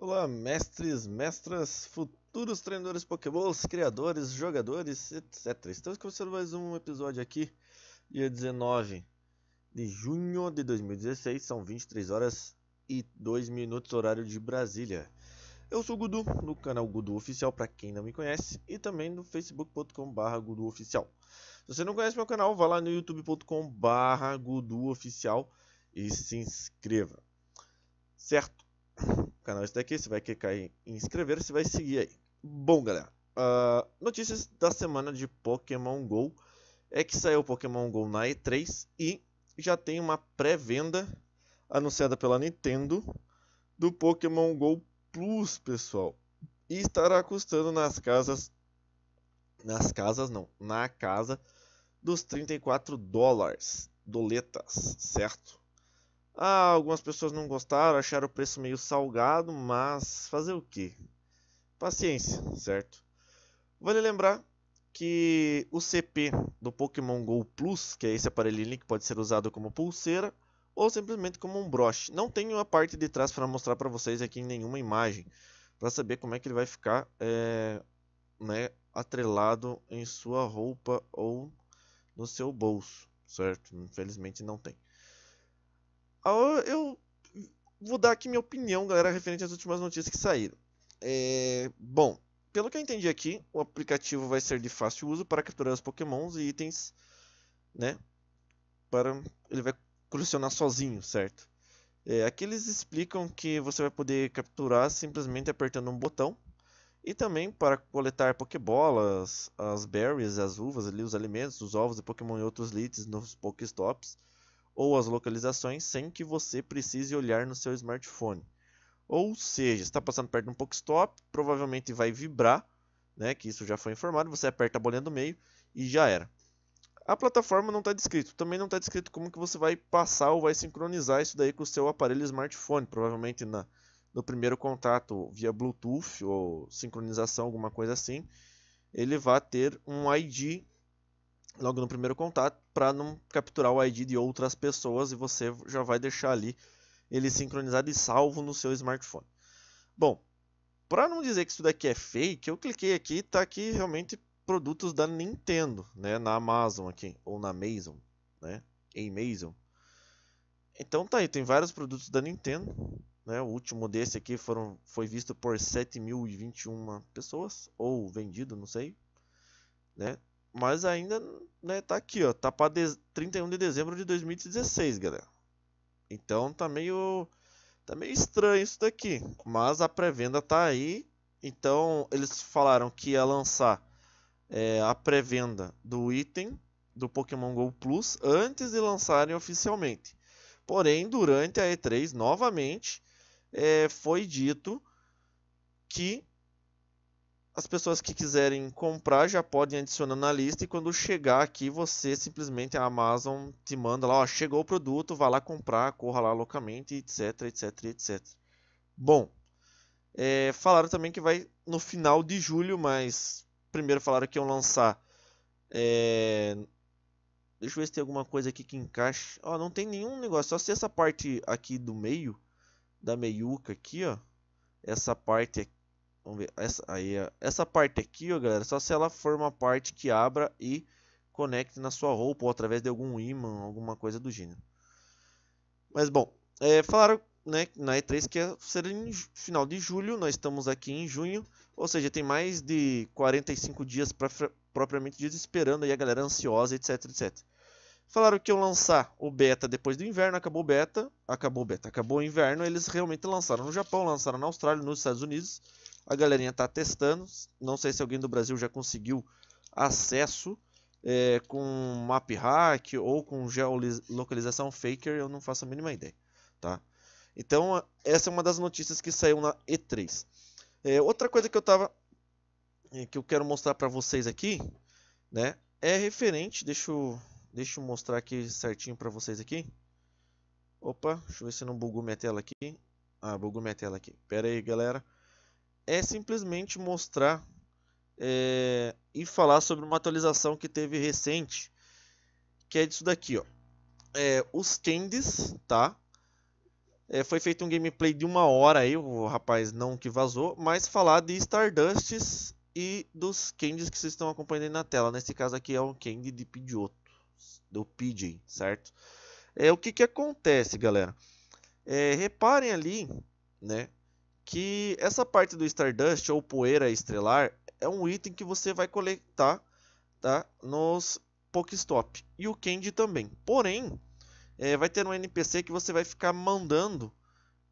Olá, mestres, mestras, futuros treinadores Pokéballs, criadores, jogadores, etc. Estamos começando mais um episódio aqui, dia 19 de junho de 2016, são 23 horas e 2 minutos, horário de Brasília. Eu sou o Gudu, no canal Gudu Oficial, para quem não me conhece, e também no facebook.com.br Gudu Oficial. Se você não conhece meu canal, vá lá no youtube.com.br Gudu Oficial e se inscreva, certo? canal esse daqui, você vai clicar em inscrever, você vai seguir aí. Bom, galera, uh, notícias da semana de Pokémon GO é que saiu o Pokémon GO na E3 e já tem uma pré-venda anunciada pela Nintendo do Pokémon GO Plus, pessoal. E estará custando nas casas nas casas não, na casa dos 34 dólares, doletas, certo? Ah, algumas pessoas não gostaram, acharam o preço meio salgado, mas fazer o que? Paciência, certo? Vale lembrar que o CP do Pokémon Go Plus, que é esse aparelhinho que pode ser usado como pulseira ou simplesmente como um broche. Não tenho a parte de trás para mostrar para vocês aqui em nenhuma imagem, para saber como é que ele vai ficar é, né, atrelado em sua roupa ou no seu bolso, certo? Infelizmente não tem. Ah, eu vou dar aqui minha opinião, galera, referente às últimas notícias que saíram. É, bom, pelo que eu entendi aqui, o aplicativo vai ser de fácil uso para capturar os pokémons e itens, né? Para ele vai colecionar sozinho, certo? É, aqui eles explicam que você vai poder capturar simplesmente apertando um botão e também para coletar pokebolas, as berries, as uvas, ali, os alimentos, os ovos de pokémon e outros leads nos pokestops ou as localizações sem que você precise olhar no seu smartphone. Ou seja, está passando perto de um Pokestop, provavelmente vai vibrar, né, que isso já foi informado, você aperta a bolinha do meio e já era. A plataforma não está descrito, também não está descrito como que você vai passar ou vai sincronizar isso daí com o seu aparelho smartphone, provavelmente na, no primeiro contato via Bluetooth ou sincronização, alguma coisa assim, ele vai ter um ID logo no primeiro contato para não capturar o ID de outras pessoas e você já vai deixar ali ele sincronizado e salvo no seu smartphone. Bom, para não dizer que isso daqui é fake, eu cliquei aqui e tá aqui realmente produtos da Nintendo, né, na Amazon aqui ou na Amazon, né, Amazon. Então tá aí, tem vários produtos da Nintendo, né? O último desse aqui foram, foi visto por 7.021 pessoas ou vendido, não sei, né? Mas ainda, né, tá aqui, ó. Tá pra de... 31 de dezembro de 2016, galera. Então tá meio. Tá meio estranho isso daqui. Mas a pré-venda tá aí. Então eles falaram que ia lançar é, a pré-venda do item do Pokémon GO Plus antes de lançarem oficialmente. Porém, durante a E3, novamente, é, foi dito que as pessoas que quiserem comprar já podem adicionar na lista e quando chegar aqui você simplesmente a Amazon te manda lá, ó, chegou o produto, vá lá comprar, corra lá loucamente, etc, etc, etc. Bom, é, falaram também que vai no final de julho, mas primeiro falaram que iam lançar. É, deixa eu ver se tem alguma coisa aqui que encaixe. Ó, não tem nenhum negócio, só se essa parte aqui do meio, da meiuca aqui, ó. Essa parte aqui Vamos ver. Essa, aí, essa parte aqui, ó, galera, só se ela for uma parte que abra e conecte na sua roupa ou através de algum ímã, alguma coisa do gênero. Mas bom, é, falaram né, na E3 que é, será em final de julho, nós estamos aqui em junho, ou seja, tem mais de 45 dias pra, propriamente dito esperando aí a galera ansiosa, etc, etc. Falaram que iam lançar o beta depois do inverno, acabou o beta, acabou o beta, acabou o inverno, eles realmente lançaram no Japão, lançaram na Austrália, nos Estados Unidos, a galerinha está testando. Não sei se alguém do Brasil já conseguiu acesso é, com map hack ou com geolocalização faker, eu não faço a mínima ideia. Tá? Então, essa é uma das notícias que saiu na E3. É, outra coisa que eu tava é, que eu quero mostrar para vocês aqui, né, é referente, deixa eu, deixa eu mostrar aqui certinho para vocês aqui. Opa, deixa eu ver se não bugou minha tela aqui. Ah, bugou minha tela aqui. Pera aí, galera é simplesmente mostrar é, e falar sobre uma atualização que teve recente, que é disso daqui, ó. É, os candies, tá? É, foi feito um gameplay de uma hora aí, o rapaz não que vazou, mas falar de Stardusts e dos candies que vocês estão acompanhando na tela. Nesse caso aqui é um candy de Pidgeotto, do Pidgey, certo? É, o que que acontece, galera? É, reparem ali, né? que essa parte do Stardust ou poeira estelar é um item que você vai coletar tá, nos Pokestop e o Candy também. Porém, é, vai ter um NPC que você vai ficar mandando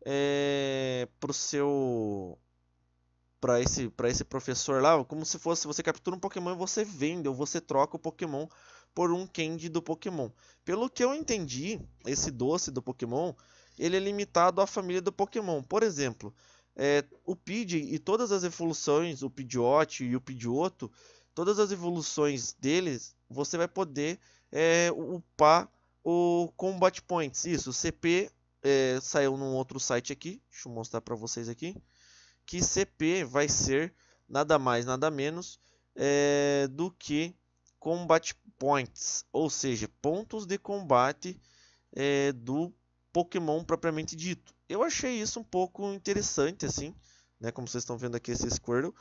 é, pro seu para esse para esse professor lá, como se fosse você captura um Pokémon e você vende ou você troca o Pokémon por um Candy do Pokémon. Pelo que eu entendi, esse doce do Pokémon ele é limitado à família do Pokémon. Por exemplo, é, o PID e todas as evoluções, o Pidgeot e o Pidgeotto todas as evoluções deles, você vai poder é, upar o Combat Points. Isso, CP é, saiu num outro site aqui, deixa eu mostrar para vocês aqui, que CP vai ser nada mais, nada menos é, do que Combat Points, ou seja, pontos de combate é, do Pokémon propriamente dito eu achei isso um pouco interessante, assim, né? Como vocês estão vendo aqui esse Squirtle.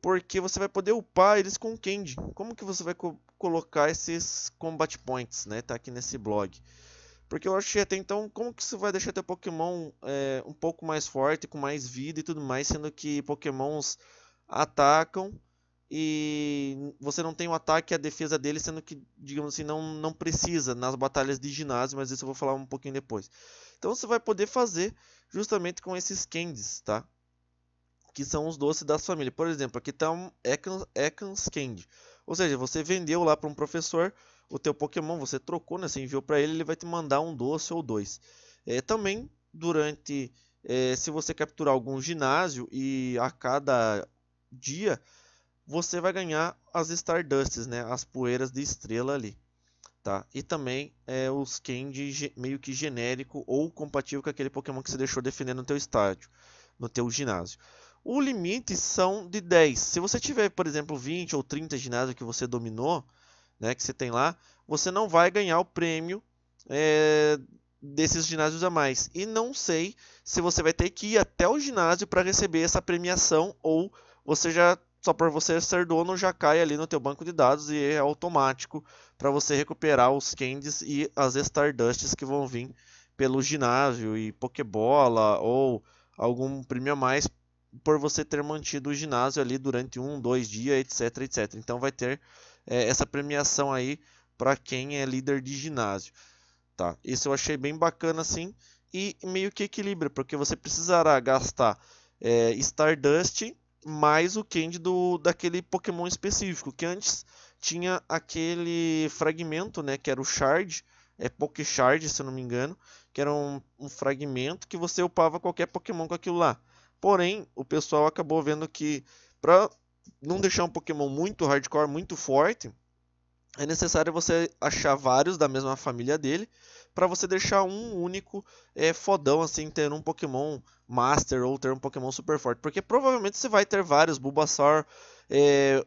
Porque você vai poder upar eles com Candy. Como que você vai co colocar esses combat points, né? Tá aqui nesse blog. Porque eu achei até então, como que isso vai deixar teu Pokémon é, um pouco mais forte, com mais vida e tudo mais, sendo que Pokémons atacam e você não tem o ataque e a defesa dele, sendo que, digamos assim, não, não precisa nas batalhas de ginásio, mas isso eu vou falar um pouquinho depois. Então você vai poder fazer justamente com esses candies, tá? Que são os doces das famílias. Por exemplo, aqui está um Ekans Candy. Ou seja, você vendeu lá para um professor o teu Pokémon, você trocou, né? Você enviou para ele, ele vai te mandar um doce ou dois. É, também, durante... É, se você capturar algum ginásio e a cada dia você vai ganhar as Stardusts, né? As poeiras de estrela ali. Tá? E também é, o candy meio que genérico ou compatível com aquele Pokémon que você deixou defendendo no teu estádio, no teu ginásio. O limite são de 10. Se você tiver, por exemplo, 20 ou 30 ginásios que você dominou, né, que você tem lá, você não vai ganhar o prêmio é, desses ginásios a mais. E não sei se você vai ter que ir até o ginásio para receber essa premiação ou você já só por você ser dono já cai ali no teu banco de dados e é automático para você recuperar os candies e as Stardusts que vão vir pelo ginásio e Pokebola ou algum prêmio a mais por você ter mantido o ginásio ali durante um, dois dias, etc, etc. Então vai ter é, essa premiação aí para quem é líder de ginásio, tá? Isso eu achei bem bacana assim e meio que equilibra, porque você precisará gastar é, Stardust mais o candy do, daquele Pokémon específico, que antes tinha aquele fragmento, né, que era o Shard, é Poké Shard, se eu não me engano, que era um, um fragmento que você upava qualquer Pokémon com aquilo lá. Porém, o pessoal acabou vendo que para não deixar um Pokémon muito hardcore, muito forte, é necessário você achar vários da mesma família dele para você deixar um único é, fodão, assim, ter um Pokémon Master ou ter um Pokémon super forte. Porque provavelmente você vai ter vários Bulbasaur. É,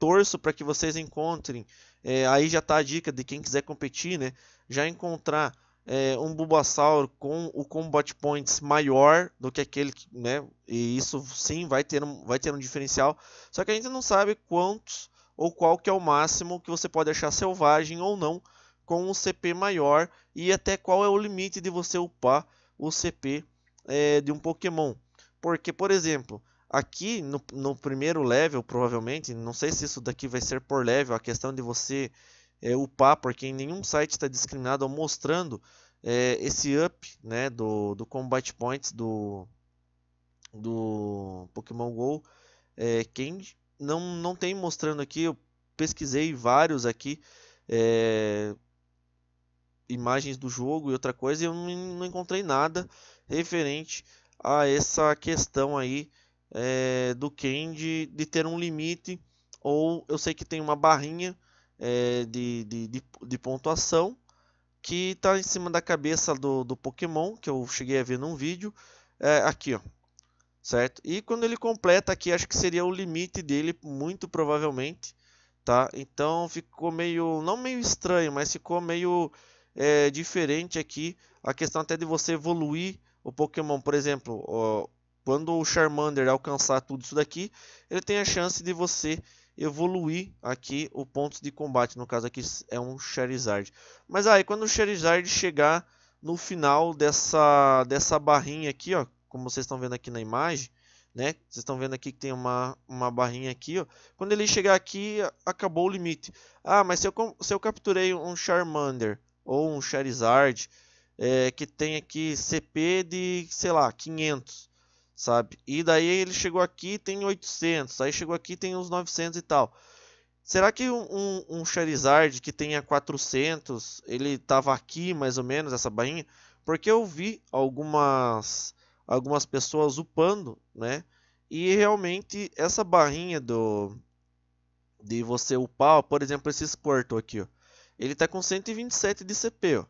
torço para que vocês encontrem. É, aí já tá a dica de quem quiser competir, né? Já encontrar é, um Bulbasaur com o Combat Points maior do que aquele, que, né? E isso sim vai ter, um, vai ter um diferencial. Só que a gente não sabe quantos ou qual que é o máximo que você pode achar selvagem ou não com um CP maior e até qual é o limite de você upar o CP é, de um Pokémon. Porque, por exemplo, aqui no, no, primeiro level, provavelmente, não sei se isso daqui vai ser por level, a questão de você é, upar, porque em nenhum site está discriminado mostrando é, esse up né, do, do Combat Points do, do Pokémon GO. É, quem não, não tem mostrando aqui, eu pesquisei vários aqui. É, imagens do jogo e outra coisa, e eu não encontrei nada uhum. referente a essa questão aí é, do Candy de ter um limite, ou eu sei que tem uma barrinha é, de, de, de, de, pontuação que está em cima da cabeça do, do Pokémon, que eu cheguei a ver num vídeo, é, aqui ó, certo? E quando ele completa aqui, acho que seria o limite dele, muito provavelmente, tá? Então ficou meio, não meio estranho, mas ficou meio é diferente aqui a questão até de você evoluir o Pokémon. Por exemplo, ó, quando o Charmander alcançar tudo isso daqui, ele tem a chance de você evoluir aqui o ponto de combate. No caso aqui é um Charizard. Mas aí quando o Charizard chegar no final dessa, dessa barrinha aqui, ó, como vocês estão vendo aqui na imagem, né? Vocês estão vendo aqui que tem uma, uma barrinha aqui, ó. Quando ele chegar aqui, acabou o limite. Ah, mas se eu, se eu capturei um Charmander ou um Charizard é, que tem aqui CP de, sei lá, 500, sabe? E daí ele chegou aqui tem 800, aí chegou aqui tem uns 900 e tal. Será que um, um, Charizard que tenha 400, ele tava aqui mais ou menos, essa barrinha? Porque eu vi algumas, algumas pessoas upando, né? E realmente essa barrinha do de você upar, por exemplo, esse Squirtle aqui, ó. Ele está com 127 de CP, ó.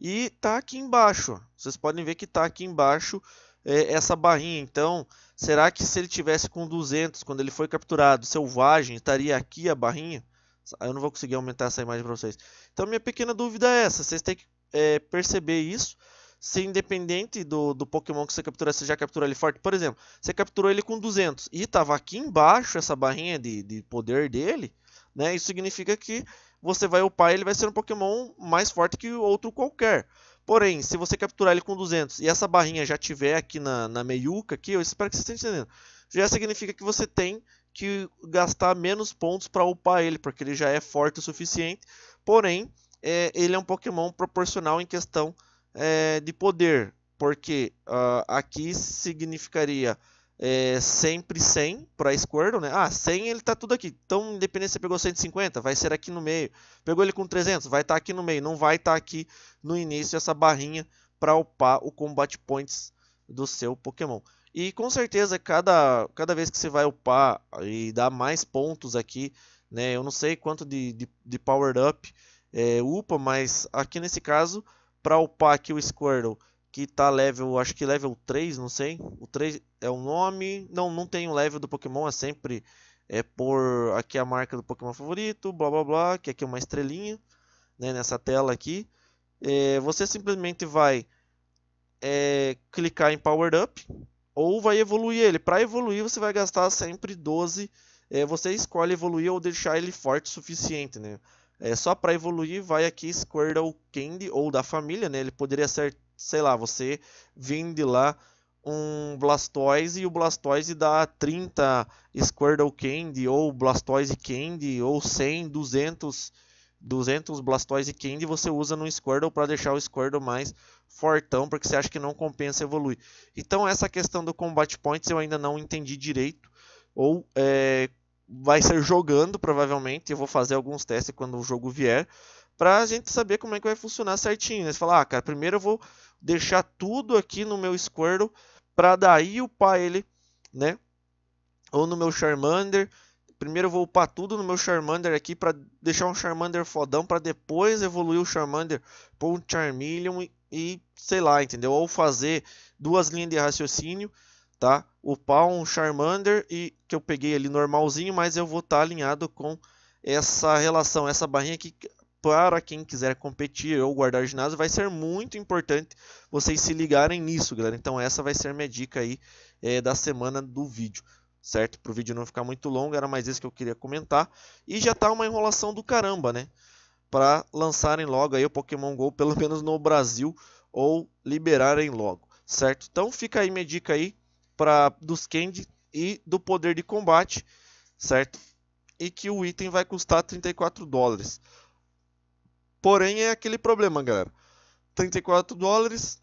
E está aqui embaixo, ó. vocês podem ver que está aqui embaixo é, essa barrinha. Então, será que se ele tivesse com 200, quando ele foi capturado, selvagem, estaria aqui a barrinha? Eu não vou conseguir aumentar essa imagem para vocês. Então, minha pequena dúvida é essa. Vocês têm que é, perceber isso. Se independente do, do Pokémon que você capturou, você já capturou ele forte. Por exemplo, você capturou ele com 200 e estava aqui embaixo essa barrinha de, de poder dele. Né? Isso significa que você vai upar ele vai ser um Pokémon mais forte que outro qualquer. Porém, se você capturar ele com 200 e essa barrinha já tiver aqui na, na meiuca, aqui, eu espero que vocês estejam entendendo, já significa que você tem que gastar menos pontos para upar ele, porque ele já é forte o suficiente. Porém, é, ele é um Pokémon proporcional em questão é, de poder, porque uh, aqui significaria é, sempre 100 para Squirtle, né? Ah, 100 ele tá tudo aqui. Então, independente se você pegou 150, vai ser aqui no meio. Pegou ele com 300, vai estar tá aqui no meio. Não vai estar tá aqui no início essa barrinha para upar o combat points do seu Pokémon. E com certeza, cada, cada vez que você vai upar e dar mais pontos aqui, né? Eu não sei quanto de, de, de power up é, upa, mas aqui nesse caso, para upar aqui o Squirtle que tá level, acho que level 3, não sei. O 3 é o nome. Não, não tem o level do Pokémon, é sempre é por aqui a marca do Pokémon favorito, blá blá blá, que aqui é uma estrelinha, né, nessa tela aqui. É, você simplesmente vai é, clicar em Power Up ou vai evoluir ele. Para evoluir, você vai gastar sempre 12. É, você escolhe evoluir ou deixar ele forte o suficiente, né? É, só para evoluir, vai aqui Squirtle Candy ou da família, né? Ele poderia ser sei lá, você vende lá um Blastoise e o Blastoise dá 30 Squirtle Candy ou Blastoise Candy ou 100, 200, 200 Blastoise Candy você usa no Squirtle para deixar o Squirtle mais fortão, porque você acha que não compensa evoluir. Então essa questão do Combat Points eu ainda não entendi direito ou é, vai ser jogando provavelmente, eu vou fazer alguns testes quando o jogo vier, para a gente saber como é que vai funcionar certinho. Né? Você fala, ah, cara, primeiro eu vou deixar tudo aqui no meu Squirtle para daí upar ele, né? Ou no meu Charmander. Primeiro eu vou upar tudo no meu Charmander aqui para deixar um Charmander fodão para depois evoluir o Charmander para um Charmeleon e, e sei lá, entendeu? Ou fazer duas linhas de raciocínio, tá? Upar um Charmander e que eu peguei ali normalzinho, mas eu vou estar tá alinhado com essa relação, essa barrinha aqui para quem quiser competir ou guardar ginásio, vai ser muito importante vocês se ligarem nisso, galera. Então essa vai ser minha dica aí é, da semana do vídeo, certo? Para o vídeo não ficar muito longo, era mais isso que eu queria comentar. E já tá uma enrolação do caramba, né? Para lançarem logo aí o Pokémon GO, pelo menos no Brasil, ou liberarem logo, certo? Então fica aí minha dica aí pra, dos Candy e do poder de combate, certo? E que o item vai custar 34 dólares. Porém, é aquele problema, galera. 34 dólares.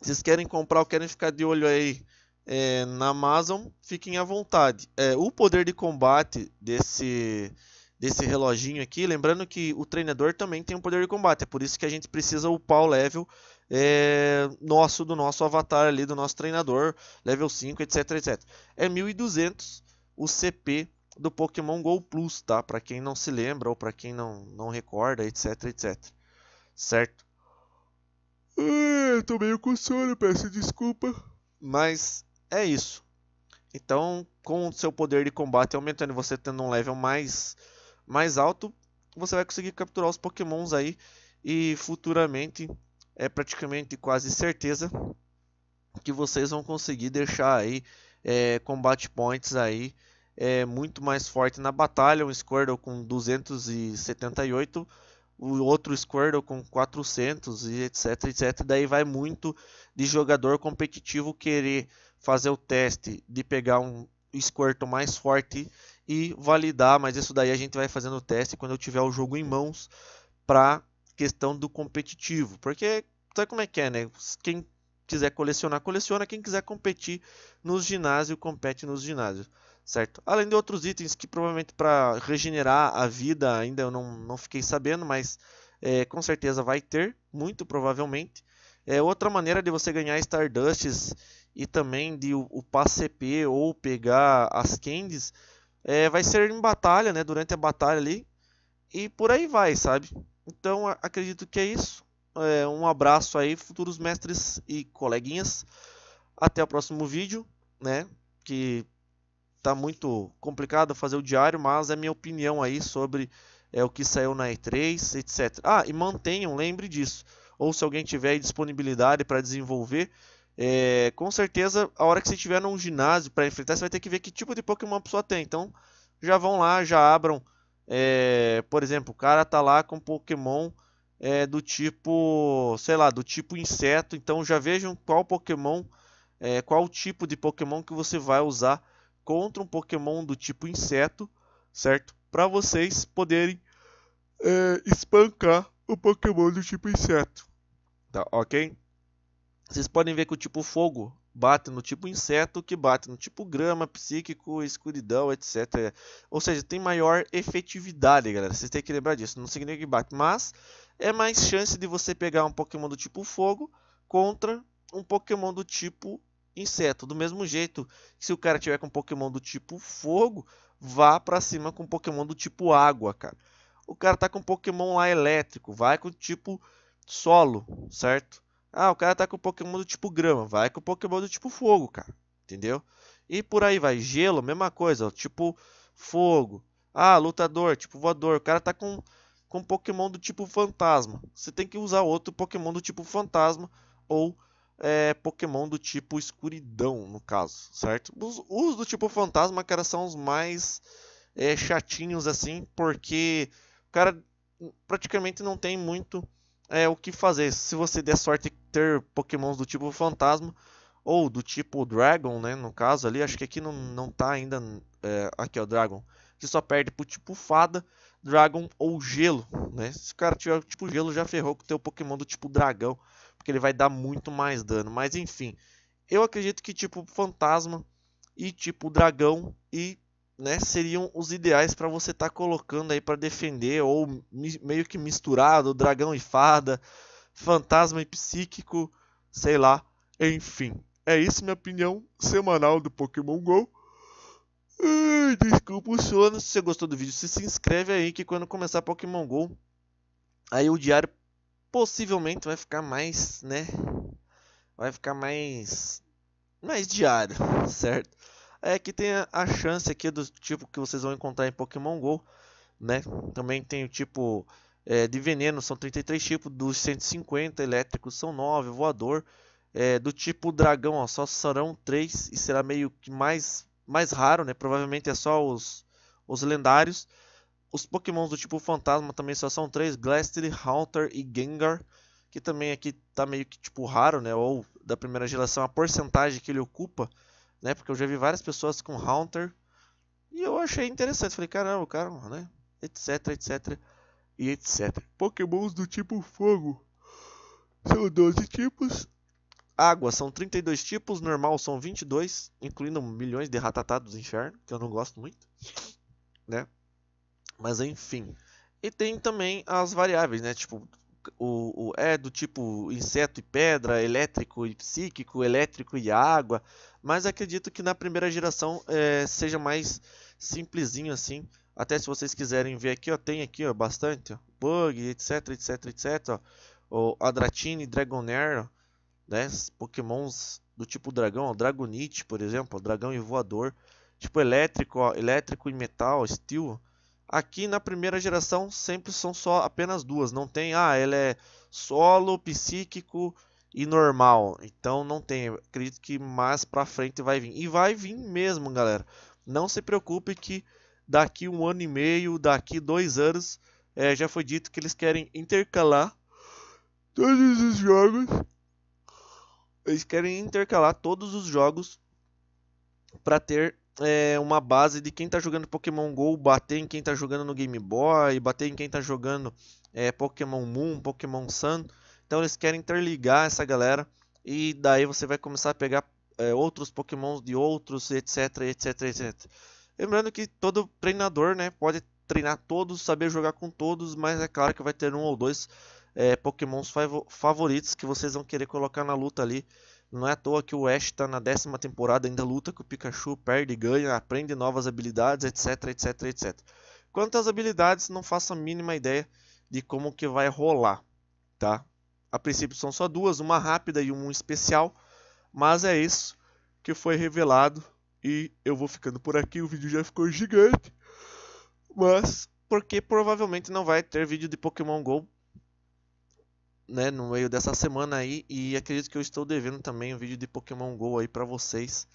Vocês querem comprar ou querem ficar de olho aí é, na Amazon, fiquem à vontade. É, o poder de combate desse, desse reloginho aqui, lembrando que o treinador também tem um poder de combate, é por isso que a gente precisa upar o level é, nosso, do nosso avatar ali, do nosso treinador, level 5, etc, etc. É 1200 o CP do Pokémon Go Plus, tá? Para quem não se lembra ou para quem não, não recorda, etc, etc. Certo? Eu é, tô meio com sono, peço desculpa. Mas é isso. Então, com o seu poder de combate aumentando e você tendo um level mais, mais alto, você vai conseguir capturar os pokémons aí. E futuramente, é praticamente quase certeza que vocês vão conseguir deixar aí é, combate points aí é muito mais forte na batalha, um Squirtle com 278, o outro Squirtle com 400 e etc, etc. Daí vai muito de jogador competitivo querer fazer o teste de pegar um Squirtle mais forte e validar, mas isso daí a gente vai fazendo o teste quando eu tiver o jogo em mãos para questão do competitivo, porque sabe como é que é, né? Quem quiser colecionar, coleciona, quem quiser competir nos ginásios, compete nos ginásios certo? Além de outros itens que provavelmente para regenerar a vida ainda eu não, não fiquei sabendo, mas é, com certeza vai ter, muito provavelmente. É outra maneira de você ganhar Stardusts e também de upar CP ou pegar as candies é, vai ser em batalha, né? Durante a batalha ali e por aí vai, sabe? Então acredito que é isso. É, um abraço aí, futuros mestres e coleguinhas. Até o próximo vídeo, né? Que tá muito complicado fazer o diário, mas é minha opinião aí sobre é, o que saiu na E3, etc. Ah, e mantenham, lembre disso. Ou se alguém tiver disponibilidade para desenvolver, é, com certeza, a hora que você tiver num ginásio para enfrentar, você vai ter que ver que tipo de Pokémon a pessoa tem. Então, já vão lá, já abram. É, por exemplo, o cara tá lá com Pokémon é, do tipo, sei lá, do tipo inseto. Então, já vejam qual Pokémon, é, qual tipo de Pokémon que você vai usar contra um Pokémon do tipo inseto, certo? Para vocês poderem é, espancar o Pokémon do tipo inseto, tá? Ok? Vocês podem ver que o tipo fogo bate no tipo inseto, que bate no tipo grama, psíquico, escuridão, etc. Ou seja, tem maior efetividade, galera. Vocês têm que lembrar disso. Não significa que bate, mas é mais chance de você pegar um Pokémon do tipo fogo contra um Pokémon do tipo inseto. Do mesmo jeito, se o cara tiver com Pokémon do tipo fogo, vá para cima com Pokémon do tipo água, cara. O cara tá com Pokémon lá elétrico, vai com tipo solo, certo? Ah, o cara tá com Pokémon do tipo grama, vai com Pokémon do tipo fogo, cara. Entendeu? E por aí vai. Gelo, mesma coisa, tipo fogo. Ah, lutador, tipo voador. O cara tá com, com Pokémon do tipo fantasma. Você tem que usar outro Pokémon do tipo fantasma ou é, Pokémon do tipo escuridão, no caso, certo? Os, os do tipo fantasma, cara, são os mais é, chatinhos, assim, porque o cara praticamente não tem muito é, o que fazer. Se você der sorte de ter Pokémons do tipo fantasma, ou do tipo Dragon, né, no caso ali, acho que aqui não, não tá ainda, é, aqui ó, Dragon, que só perde pro tipo Fada, Dragon ou Gelo, né? Se o cara tiver tipo Gelo, já ferrou com o teu Pokémon do tipo Dragão, porque ele vai dar muito mais dano. Mas enfim, eu acredito que tipo fantasma e tipo dragão e né, seriam os ideais para você estar tá colocando aí para defender ou meio que misturado dragão e fada, fantasma e psíquico, sei lá, enfim. É isso minha opinião semanal do Pokémon Go. Ai, desculpa o sono. Se você gostou do vídeo, se inscreve aí que quando começar Pokémon Go, aí o diário possivelmente vai ficar mais, né? Vai ficar mais mais diário, certo? É que tem a, chance aqui do tipo que vocês vão encontrar em Pokémon GO, né? Também tem o tipo é, de veneno, são 33 tipos, dos 150 elétricos são 9, voador. É, do tipo dragão, ó, só serão 3 e será meio que mais, mais raro, né? Provavelmente é só os, os lendários. Os pokémons do tipo fantasma também só são três, Glastly, Haunter e Gengar, que também aqui tá meio que tipo raro, né? Ou da primeira geração, a porcentagem que ele ocupa, né? Porque eu já vi várias pessoas com Haunter e eu achei interessante. Falei, caramba, cara, né? Etc, etc e etc. Pokémons do tipo fogo são 12 tipos. Água são 32 tipos, normal são 22, incluindo milhões de ratatá dos infernos, que eu não gosto muito, né? Mas enfim. E tem também as variáveis, né? Tipo, o, o, é do tipo inseto e pedra, elétrico e psíquico, elétrico e água, mas acredito que na primeira geração é, seja mais simplesinho assim. Até se vocês quiserem ver aqui, ó, tem aqui ó, bastante, ó, bug, etc, etc, etc. Ó, o Adratini, Dragonair, né, pokémons do tipo dragão, ó, Dragonite, por exemplo, ó, dragão e voador. Tipo elétrico, ó, elétrico e metal, steel, Aqui na primeira geração sempre são só apenas duas, não tem, ah, ela é solo, psíquico e normal. Então não tem, acredito que mais pra frente vai vir. E vai vir mesmo, galera. Não se preocupe que daqui um ano e meio, daqui dois anos, é, já foi dito que eles querem intercalar todos os jogos. Eles querem intercalar todos os jogos para ter é, uma base de quem está jogando Pokémon GO bater em quem está jogando no Game Boy, bater em quem está jogando é, Pokémon Moon, Pokémon Sun. Então eles querem interligar essa galera e daí você vai começar a pegar é, outros Pokémons de outros, etc, etc, etc. Lembrando que todo treinador né, pode treinar todos, saber jogar com todos, mas é claro que vai ter um ou dois é, Pokémons favoritos que vocês vão querer colocar na luta ali não é à toa que o Ash está tá na décima temporada, ainda luta com o Pikachu, perde, ganha, aprende novas habilidades, etc, etc, etc. Quanto às habilidades, não faço a mínima ideia de como que vai rolar, tá? A princípio são só duas, uma rápida e uma especial, mas é isso que foi revelado e eu vou ficando por aqui, o vídeo já ficou gigante. Mas porque provavelmente não vai ter vídeo de Pokémon GO né, no meio dessa semana aí e acredito que eu estou devendo também um vídeo de Pokémon Go aí para vocês.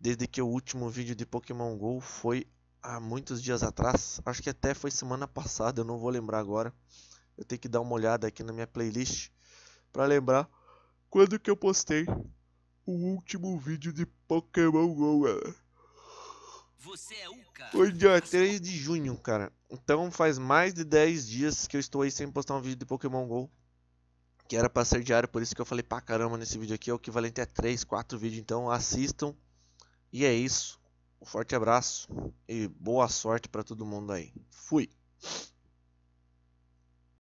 Desde que o último vídeo de Pokémon Go foi há muitos dias atrás, acho que até foi semana passada, eu não vou lembrar agora. Eu tenho que dar uma olhada aqui na minha playlist para lembrar quando que eu postei o último vídeo de Pokémon Go. Galera. Você é Uca. Foi dia 3 de junho, cara. Então faz mais de 10 dias que eu estou aí sem postar um vídeo de Pokémon GO que era para ser diário, por isso que eu falei pra caramba nesse vídeo aqui, é o equivalente a 3, 4 vídeos, então assistam. E é isso. Um forte abraço e boa sorte para todo mundo aí. Fui.